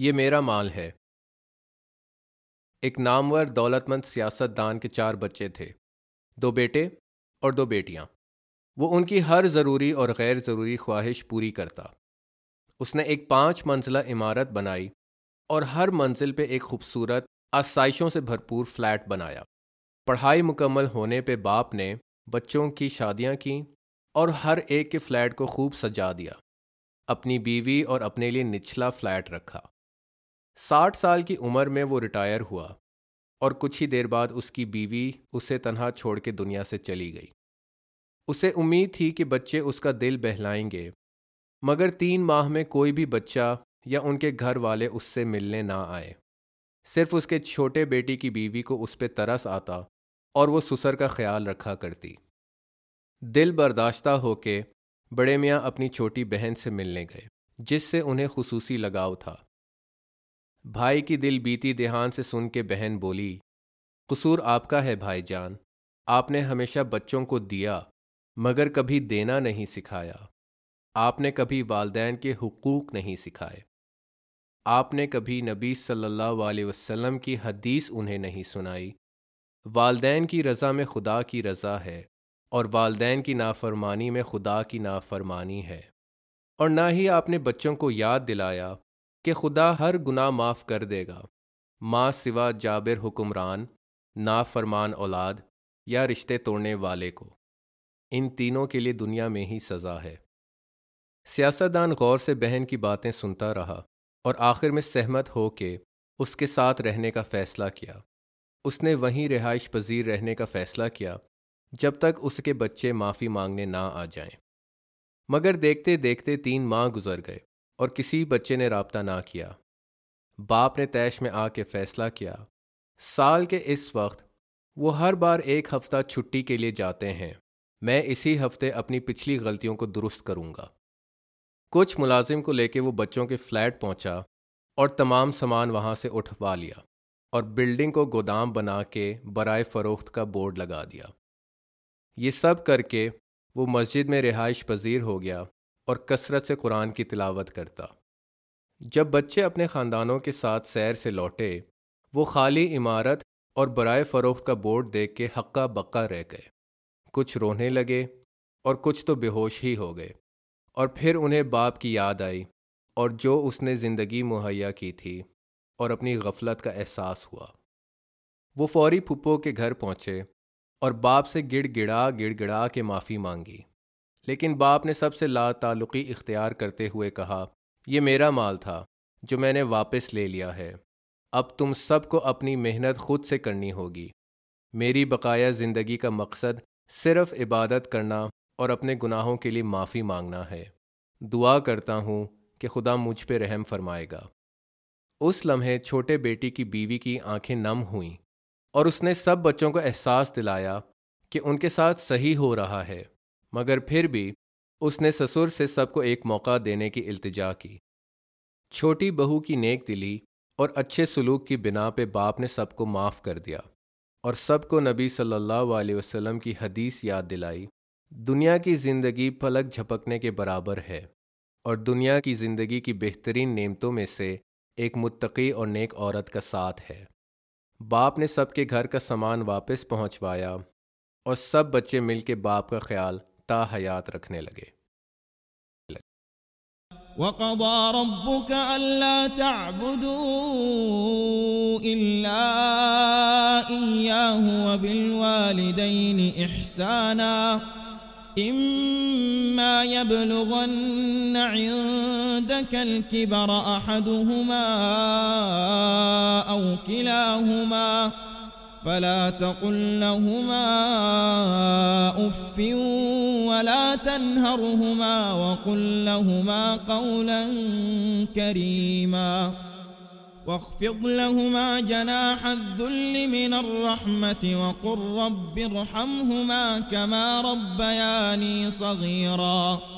ये मेरा माल है एक नामवर दौलतमंद सियासतदान के चार बच्चे थे दो बेटे और दो बेटियां वो उनकी हर ज़रूरी और गैर ज़रूरी ख्वाहिश पूरी करता उसने एक पाँच मंजिला इमारत बनाई और हर मंजिल पे एक खूबसूरत आसाइशों से भरपूर फ्लैट बनाया पढ़ाई मुकम्मल होने पे बाप ने बच्चों की शादियां की और हर एक के फ्लैट को खूब सजा दिया अपनी बीवी और अपने लिए निचला फ्लैट रखा साठ साल की उम्र में वो रिटायर हुआ और कुछ ही देर बाद उसकी बीवी उसे तनहा छोड़ के दुनिया से चली गई उसे उम्मीद थी कि बच्चे उसका दिल बहलाएंगे मगर तीन माह में कोई भी बच्चा या उनके घर वाले उससे मिलने ना आए सिर्फ उसके छोटे बेटी की बीवी को उस पर तरस आता और वो सुसर का ख्याल रखा करती दिल बर्दाश्ता होके बड़े मियाँ अपनी छोटी बहन से मिलने गए जिससे उन्हें खसूसी लगाव था भाई की दिल बीती देहान से सुन के बहन बोली कसूर आपका है भाईजान आपने हमेशा बच्चों को दिया मगर कभी देना नहीं सिखाया आपने कभी वालदेन के हुकूक नहीं सिखाए आपने कभी नबी सल्लल्लाहु अलैहि वसल्लम की हदीस उन्हें नहीं सुनाई वालदेन की रज़ा में खुदा की रज़ा है और वालदेन की नाफरमानी में खुदा की नाफरमानी है और ना ही आपने बच्चों को याद दिलाया कि खुदा हर गुना माफ़ कर देगा माँ सिवा जाबिर हुक्मरान नाफरमान औलाद या रिश्ते तोड़ने वाले को इन तीनों के लिए दुनिया में ही सज़ा है सियासतदान गौर से बहन की बातें सुनता रहा और आखिर में सहमत हो के उसके साथ रहने का फ़ैसला किया उसने वहीं रिहाइश पजीर रहने का फ़ैसला किया जब तक उसके बच्चे माफ़ी मांगने ना आ जाएं। मगर देखते देखते तीन माह गुजर गए और किसी बच्चे ने रबता ना किया बाप ने तैश में आके फैसला किया साल के इस वक्त वो हर बार एक हफ्ता छुट्टी के लिए जाते हैं मैं इसी हफ्ते अपनी पिछली गलतियों को दुरुस्त करूंगा कुछ मुलाजिम को लेके वो बच्चों के फ्लैट पहुंचा और तमाम सामान वहां से उठवा लिया और बिल्डिंग को गोदाम बना के बरए फ़रोख्त का बोर्ड लगा दिया ये सब करके वो मस्जिद में रिहाइश पजीर हो गया और कसरत से कुरान की तिलावत करता जब बच्चे अपने ख़ानदानों के साथ सैर से लौटे वो खाली इमारत और बरए फ़रोख्त का बोर्ड देख के हक्का बक्का रह गए कुछ रोने लगे और कुछ तो बेहोश ही हो गए और फिर उन्हें बाप की याद आई और जो उसने ज़िंदगी मुहैया की थी और अपनी गफलत का एहसास हुआ वो फौरी पुप्पो के घर पहुँचे और बाप से गिड़ गिड़ा गिड़ गिड़ा के माफ़ी मांगी लेकिन बाप ने सबसे लाताल्लुकी इख्तियार करते हुए कहा यह मेरा माल था जो मैंने वापस ले लिया है अब तुम सबको अपनी मेहनत खुद से करनी होगी मेरी बकाया ज़िंदगी का मकसद सिर्फ इबादत करना और अपने गुनाहों के लिए माफ़ी मांगना है दुआ करता हूँ कि खुदा मुझ पर रहम फरमाएगा उस लम्हे छोटे बेटी की बीवी की आंखें नम हुईं और उसने सब बच्चों को एहसास दिलाया कि उनके साथ सही हो रहा है मगर फिर भी उसने ससुर से सबको एक मौका देने की इल्तिजा की छोटी बहू की नेक दिली और अच्छे सलूक की बिना पे बाप ने सबको माफ़ कर दिया और सबको नबी सल्लल्लाहु अलैहि वसल्लम की हदीस याद दिलाई दुनिया की ज़िंदगी पलक झपकने के बराबर है और दुनिया की ज़िंदगी की बेहतरीन नेमतों में से एक मुत्तकी और नेक औरत का साथ है बाप ने सबके घर का सामान वापस पहुंचवाया और सब बच्चे मिलके बाप का ख्याल تا حیات رکھنے لگے وقضى ربك ألا تعبدوا إلا إياه وبالوالدين إحسانا إما يبلغن عندك الكبر أحدهما أو كلاهما فلا تقل لهما أف ولا تنهرهما وقل لهما قولا كريما واخفض لهما جناح الذل من الرحمة وقل رب ارحمهما كما ربياني صغيراً